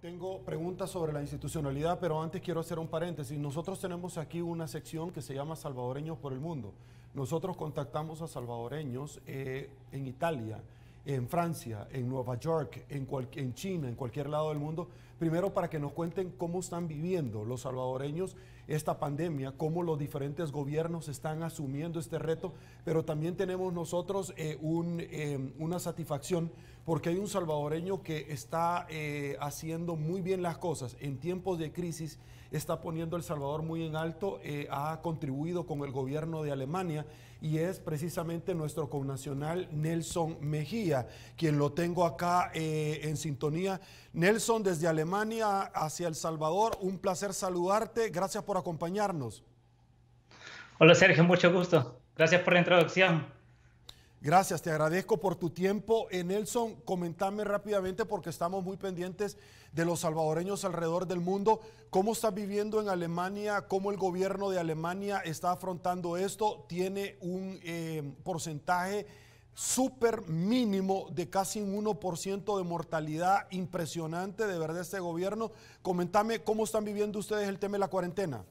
Tengo preguntas sobre la institucionalidad, pero antes quiero hacer un paréntesis. Nosotros tenemos aquí una sección que se llama Salvadoreños por el Mundo. Nosotros contactamos a salvadoreños eh, en Italia, en Francia, en Nueva York, en, China, en cualquier lado del mundo, primero para que nos cuenten cómo están viviendo los salvadoreños esta pandemia, cómo los diferentes gobiernos están asumiendo este reto, pero también tenemos nosotros eh, eh, una satisfacción porque hay un salvadoreño que está eh, haciendo muy bien las cosas. En tiempos de crisis está poniendo El Salvador muy en alto, eh, ha contribuido con el gobierno de Alemania y es precisamente nuestro connacional Nelson Mejía, quien lo tengo acá eh, en sintonía. Nelson, desde Alemania hacia El Salvador, un placer saludarte, gracias por acompañarnos. Hola Sergio, mucho gusto. Gracias por la introducción. Gracias, te agradezco por tu tiempo. Eh, Nelson, comentame rápidamente porque estamos muy pendientes de los salvadoreños alrededor del mundo. ¿Cómo estás viviendo en Alemania? ¿Cómo el gobierno de Alemania está afrontando esto? Tiene un eh, porcentaje súper mínimo de casi un 1% de mortalidad impresionante de verdad este gobierno. Comentame cómo están viviendo ustedes el tema de la cuarentena.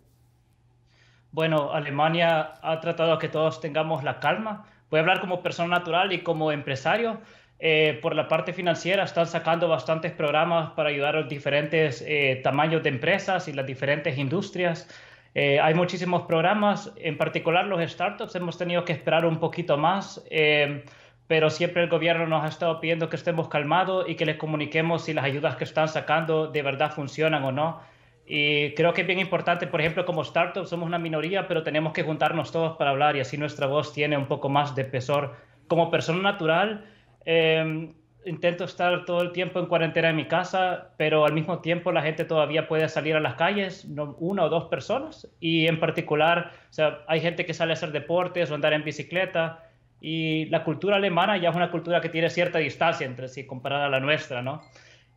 Bueno, Alemania ha tratado a que todos tengamos la calma voy a hablar como persona natural y como empresario. Eh, por la parte financiera están sacando bastantes programas para ayudar a los diferentes eh, tamaños de empresas y las diferentes industrias. Eh, hay muchísimos programas, en particular los startups, hemos tenido que esperar un poquito más, pero siempre el gobierno nos ha estado pidiendo que estemos calmados y que les comuniquemos si las ayudas que están sacando de verdad funcionan o no. Y creo que es bien importante, por ejemplo, como startup somos una minoría, pero tenemos que juntarnos todos para hablar y así nuestra voz tiene un poco más de peso Como persona natural, em, intento estar todo el tiempo en cuarentena en mi casa, pero al mismo tiempo la gente todavía puede salir a las calles, una o dos personas, y en particular, o sea, hay gente que sale a hacer deportes o andar en bicicleta, y la cultura alemana ya es una cultura que tiene cierta distancia entre sí comparada a la nuestra, ¿no?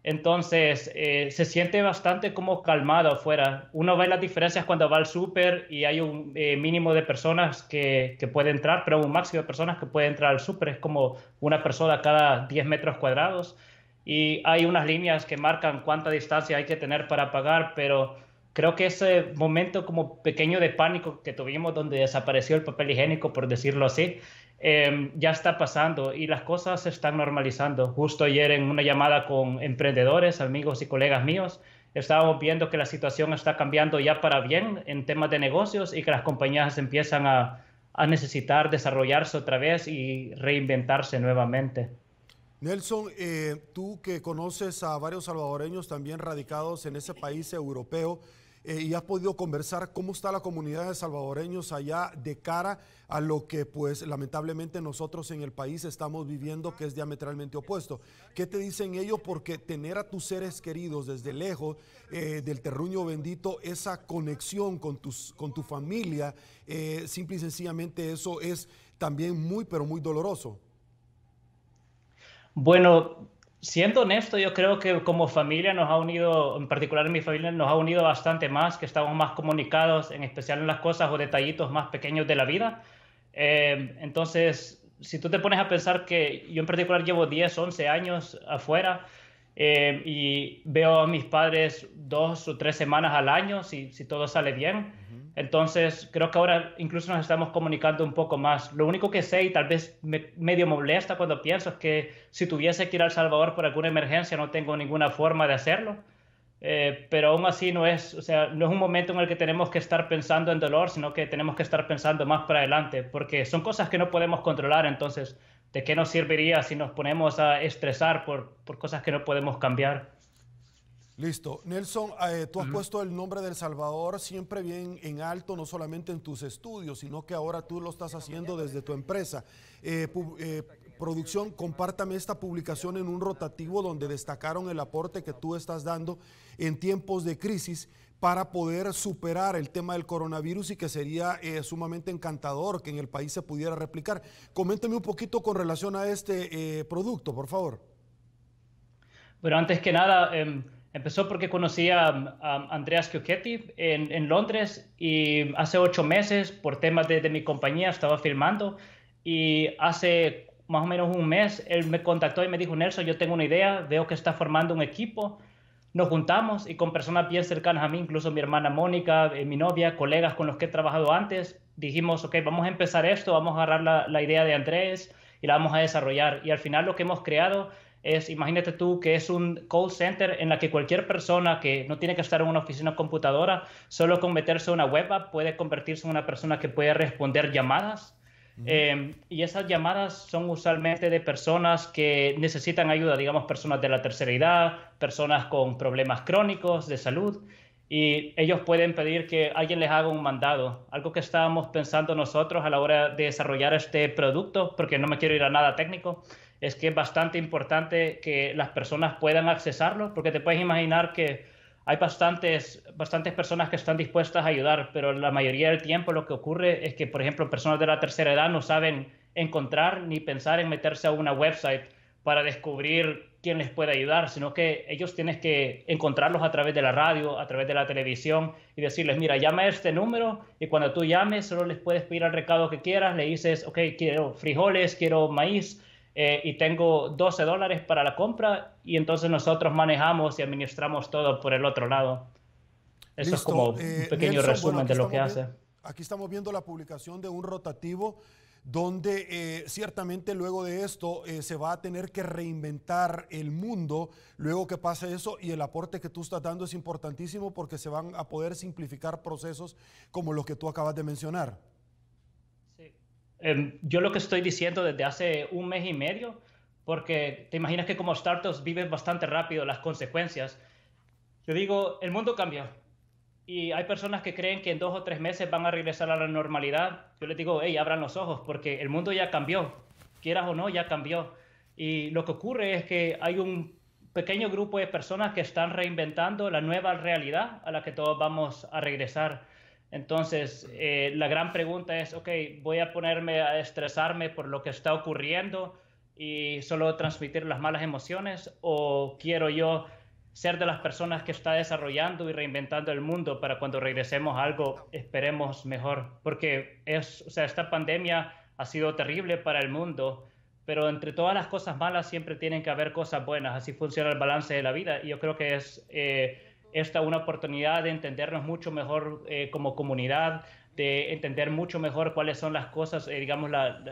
Entonces, eh, se siente bastante como calmado afuera. Uno ve las diferencias cuando va al súper y hay un eh, mínimo de personas que, que puede entrar, pero un máximo de personas que puede entrar al súper. Es como una persona cada 10 metros cuadrados. Y hay unas líneas que marcan cuánta distancia hay que tener para pagar, pero creo que ese momento como pequeño de pánico que tuvimos donde desapareció el papel higiénico, por decirlo así, Em, ya está pasando y las cosas se están normalizando. Justo ayer en una llamada con emprendedores, amigos y colegas míos, estábamos viendo que la situación está cambiando ya para bien en temas de negocios y que las compañías empiezan a, a necesitar desarrollarse otra vez y reinventarse nuevamente. Nelson, eh, tú que conoces a varios salvadoreños también radicados en ese país europeo, eh, y has podido conversar cómo está la comunidad de salvadoreños allá de cara a lo que pues lamentablemente nosotros en el país estamos viviendo que es diametralmente opuesto. ¿Qué te dicen ellos? Porque tener a tus seres queridos desde lejos eh, del terruño bendito, esa conexión con, tus, con tu familia, eh, simple y sencillamente eso es también muy, pero muy doloroso. Bueno, siendo honesto, yo creo que como familia nos ha unido, en particular en mi familia, nos ha unido bastante más, que estamos más comunicados, en especial en las cosas o detallitos más pequeños de la vida. Eh, entonces, si tú te pones a pensar que yo en particular llevo 10, 11 años afuera eh, y veo a mis padres dos o tres semanas al año, si, si todo sale bien. Entonces, creo que ahora incluso nos estamos comunicando un poco más. Lo único que sé y tal vez me, medio molesta cuando pienso es que si tuviese que ir al Salvador por alguna emergencia no tengo ninguna forma de hacerlo. Eh, pero aún así no es, o sea, no es un momento en el que tenemos que estar pensando en dolor, sino que tenemos que estar pensando más para adelante, porque son cosas que no podemos controlar, entonces, ¿de qué nos serviría si nos ponemos a estresar por cosas que no podemos cambiar? Listo. Nelson, eh, tú has puesto el nombre del Salvador siempre bien en alto, no solamente en tus estudios, sino que ahora tú lo estás haciendo desde tu empresa. Eh, eh, producción, compártame esta publicación en un rotativo donde destacaron el aporte que tú estás dando en tiempos de crisis para poder superar el tema del coronavirus y que sería sumamente encantador que en el país se pudiera replicar. Coménteme un poquito con relación a este producto, por favor. Pero antes que nada, em, Empezó porque conocí a, Andreas Kiochetti en, Londres y hace ocho meses, por temas de, mi compañía, estaba filmando y hace más o menos un mes él me contactó y me dijo, Nelson, yo tengo una idea, veo que está formando un equipo. Nos juntamos y con personas bien cercanas a mí, incluso mi hermana Mónica, eh, mi novia, colegas con los que he trabajado antes, dijimos, ok, vamos a empezar esto, vamos a agarrar la, la idea de Andrés y la vamos a desarrollar. Y al final lo que hemos creado es, imagínate tú que es un call center en la que cualquier persona que no tiene que estar en una oficina computadora, solo con meterse a una web app puede convertirse en una persona que puede responder llamadas. Em, y esas llamadas son usualmente de personas que necesitan ayuda, digamos personas de la tercera edad, personas con problemas crónicos de salud, y ellos pueden pedir que alguien les haga un mandado, algo que estábamos pensando nosotros a la hora de desarrollar este producto, porque no me quiero ir a nada técnico, es que es bastante importante que las personas puedan accesarlo, porque te puedes imaginar que hay bastantes, bastantes personas que están dispuestas a ayudar, pero la mayoría del tiempo lo que ocurre es que, por ejemplo, personas de la tercera edad no saben encontrar ni pensar en meterse a una website para descubrir quién les puede ayudar, sino que ellos tienen que encontrarlos a través de la radio, a través de la televisión y decirles, mira, llama a este número y cuando tú llames solo les puedes pedir el recado que quieras, le dices, ok, quiero frijoles, quiero maíz, eh, y tengo 12 dólares para la compra y entonces nosotros manejamos y administramos todo por el otro lado. Eso es como un eh, pequeño resumen de lo que hace. Aquí estamos viendo la publicación de un rotativo donde eh, ciertamente luego de esto se va a tener que reinventar el mundo luego que pase eso y el aporte que tú estás dando es importantísimo porque se van a poder simplificar procesos como los que tú acabas de mencionar. Em, yo lo que estoy diciendo desde hace un mes y medio, porque te imaginas que como startups viven bastante rápido las consecuencias. Yo digo, el mundo cambió. Y hay personas que creen que en dos o tres meses van a regresar a la normalidad. Yo les digo, hey, abran los ojos, porque el mundo ya cambió. Quieras o no, ya cambió. Y lo que ocurre es que hay un pequeño grupo de personas que están reinventando la nueva realidad a la que todos vamos a regresar. Entonces, eh, la gran pregunta es, ok, voy a ponerme a estresarme por lo que está ocurriendo y solo transmitir las malas emociones o quiero yo ser de las personas que está desarrollando y reinventando el mundo para cuando regresemos algo esperemos mejor, porque es, sea, esta pandemia ha sido terrible para el mundo, pero entre todas las cosas malas siempre tienen que haber cosas buenas, así funciona el balance de la vida y yo creo que es... Eh, esta una oportunidad de entendernos mucho mejor eh, como comunidad, de entender mucho mejor cuáles son las cosas, eh, digamos, la,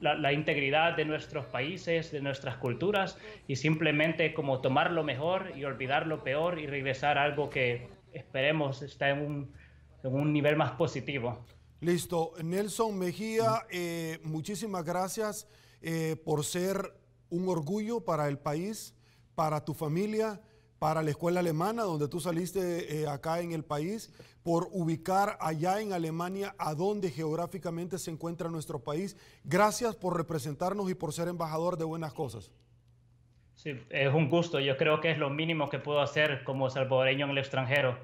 la, integridad de nuestros países, de nuestras culturas, y simplemente como tomar lo mejor y olvidar lo peor y regresar a algo que esperemos está en un, en un nivel más positivo. Listo. Nelson Mejía, eh, muchísimas gracias por ser un orgullo para el país, para tu familia para la escuela alemana, donde tú saliste eh, acá en el país, por ubicar allá en Alemania a donde geográficamente se encuentra nuestro país. Gracias por representarnos y por ser embajador de buenas cosas. Sí, es un gusto. Yo creo que es lo mínimo que puedo hacer como salvadoreño en el extranjero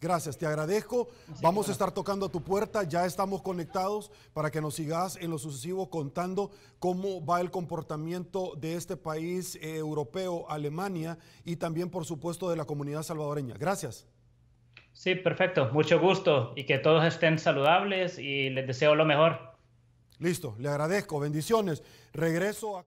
Gracias, te agradezco. Vamos a estar tocando a tu puerta, ya estamos conectados para que nos sigas en lo sucesivo contando cómo va el comportamiento de este país eh, europeo, Alemania, y también, por supuesto, de la comunidad salvadoreña. Gracias. Sí, perfecto, mucho gusto y que todos estén saludables y les deseo lo mejor. Listo, le agradezco, bendiciones. Regreso a...